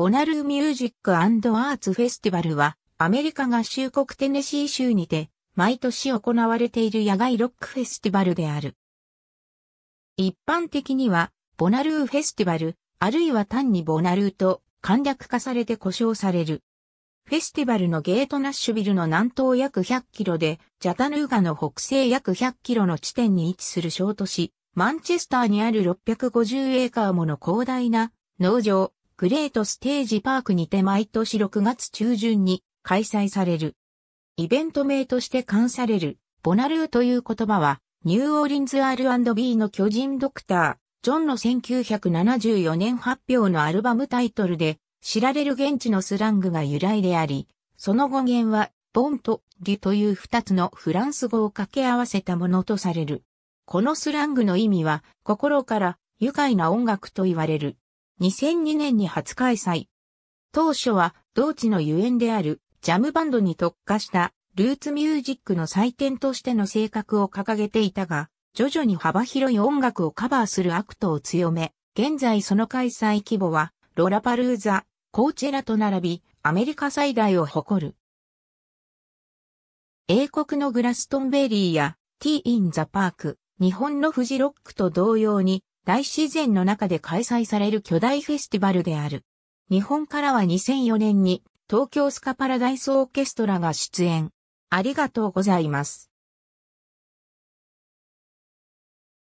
ボナルーミュージックアーツフェスティバルは、アメリカ合衆国テネシー州にて、毎年行われている野外ロックフェスティバルである。一般的には、ボナルーフェスティバル、あるいは単にボナルーと簡略化されて呼称される。フェスティバルのゲートナッシュビルの南東約100キロで、ジャタヌーガの北西約100キロの地点に位置する小都市、マンチェスターにある650エーカーもの広大な農場、グレートステージパークにて毎年6月中旬に開催される。イベント名として冠される、ボナルーという言葉は、ニューオーリンズ R&B の巨人ドクター、ジョンの1974年発表のアルバムタイトルで、知られる現地のスラングが由来であり、その語源は、ボンとリュという二つのフランス語を掛け合わせたものとされる。このスラングの意味は、心から愉快な音楽と言われる。2002年に初開催。当初は同地のゆえんであるジャムバンドに特化したルーツミュージックの祭典としての性格を掲げていたが、徐々に幅広い音楽をカバーするアクトを強め、現在その開催規模は、ロラパルーザ、コーチェラと並び、アメリカ最大を誇る。英国のグラストンベリーや、ティー・イン・ザ・パーク、日本のフジロックと同様に、大自然の中で開催される巨大フェスティバルである。日本からは2004年に東京スカパラダイスオーケストラが出演。ありがとうございます。